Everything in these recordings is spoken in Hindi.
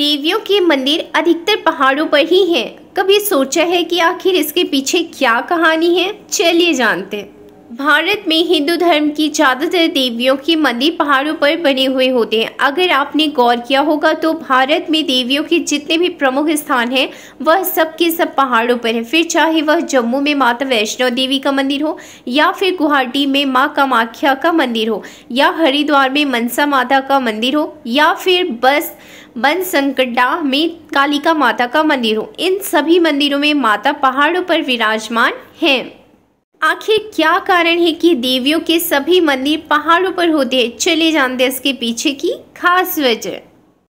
देवियों के मंदिर अधिकतर पहाड़ों पर ही हैं। कभी सोचा है कि आखिर इसके पीछे क्या कहानी है चलिए जानते हैं भारत में हिंदू धर्म की ज़्यादातर देवियों के मंदिर पहाड़ों पर बने हुए होते हैं अगर आपने गौर किया होगा तो भारत में देवियों के जितने भी प्रमुख स्थान हैं वह सब के सब पहाड़ों पर हैं फिर चाहे वह जम्मू में माता वैष्णो देवी का मंदिर हो या फिर गुवाहाटी में माँ कामाख्या का मंदिर हो या हरिद्वार में मनसा माता का मंदिर हो या फिर बस बन संकटा में कालिका माता का मंदिर हो इन सभी मंदिरों में माता पहाड़ों पर विराजमान हैं आखिर क्या कारण है कि देवियों के सभी मंदिर पहाड़ों पर होते हैं चले जानते हैं इसके पीछे की खास वजह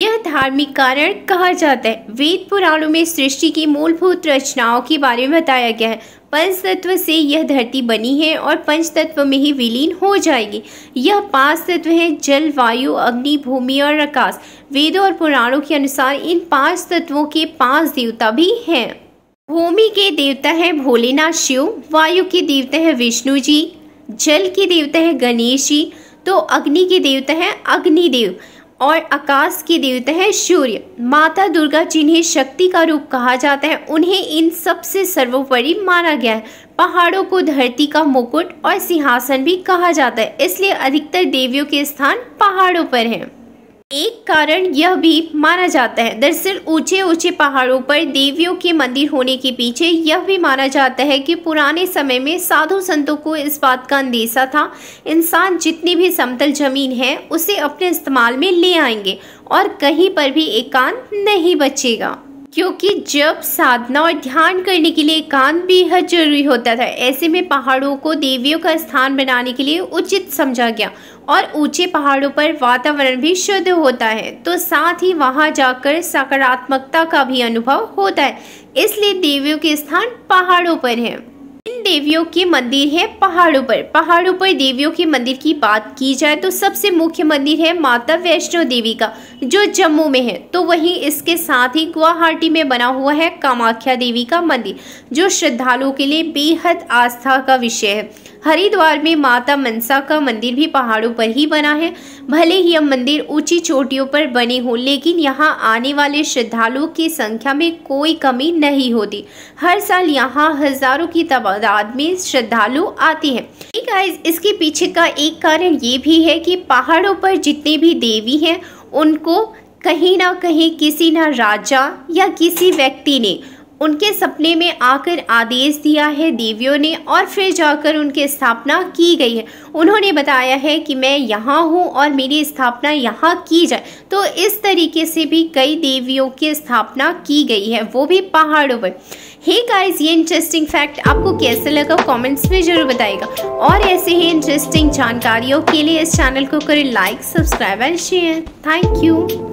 यह धार्मिक कारण कहा जाता है वेद पुराणों में सृष्टि की मूलभूत रचनाओं के बारे में बताया गया है पंच तत्व से यह धरती बनी है और पंच तत्व में ही विलीन हो जाएगी यह पांच तत्व हैं जल वायु अग्नि भूमि और आकाश वेदों और पुराणों के अनुसार इन पांच तत्वों के पांच देवता भी हैं भूमि के देवता हैं भोलेनाथ शिव वायु के देवता हैं विष्णु जी जल के देवता हैं गणेश जी तो अग्नि के देवता हैं अग्निदेव और आकाश के देवता हैं सूर्य माता दुर्गा जिन्हें शक्ति का रूप कहा जाता है उन्हें इन सबसे सर्वोपरि माना गया है पहाड़ों को धरती का मुकुट और सिंहासन भी कहा जाता है इसलिए अधिकतर देवियों के स्थान पहाड़ों पर हैं एक कारण यह भी माना जाता है दरअसल ऊंचे ऊंचे पहाड़ों पर देवियों के मंदिर होने के पीछे यह भी माना जाता है कि पुराने समय में साधु संतों को इस बात का अंदेशा था इंसान जितनी भी समतल जमीन है उसे अपने इस्तेमाल में ले आएंगे और कहीं पर भी एकांत नहीं बचेगा क्योंकि जब साधना और ध्यान करने के लिए एकांत बेहद जरूरी होता था ऐसे में पहाड़ों को देवियों का स्थान बनाने के लिए उचित समझा गया और ऊंचे पहाड़ों पर वातावरण भी शुद्ध होता है तो साथ ही वहां जाकर सकारात्मकता का भी अनुभव होता है इसलिए देवियों के स्थान पहाड़ों पर हैं देवियों के मंदिर हैं पहाड़ों पर पहाड़ों पर देवियों के मंदिर की बात की जाए तो सबसे मुख्य मंदिर है माता वैष्णो देवी का जो जम्मू में है तो वहीं इसके साथ ही गुवाहाटी में बना हुआ है कामाख्या देवी का मंदिर जो श्रद्धालुओं के लिए बेहद आस्था का विषय है हरिद्वार में माता मनसा का मंदिर भी पहाड़ों पर ही बना है भले ही यह मंदिर ऊंची चोटियों पर बने हो लेकिन यहाँ आने वाले श्रद्धालुओं की संख्या में कोई कमी नहीं होती हर साल यहाँ हजारों की तादाद में श्रद्धालु आते हैं इसके पीछे का एक कारण ये भी है कि पहाड़ों पर जितने भी देवी हैं उनको कहीं ना कहीं किसी ना राजा या किसी व्यक्ति ने उनके सपने में आकर आदेश दिया है देवियों ने और फिर जाकर उनकी स्थापना की गई है उन्होंने बताया है कि मैं यहाँ हूँ और मेरी स्थापना यहाँ की जाए तो इस तरीके से भी कई देवियों की स्थापना की गई है वो भी पहाड़ों पर हे गाइस ये इंटरेस्टिंग फैक्ट आपको कैसे लगा कमेंट्स में ज़रूर बताएगा और ऐसे ही इंटरेस्टिंग जानकारियों के लिए इस चैनल को करें like subscribe and share thank you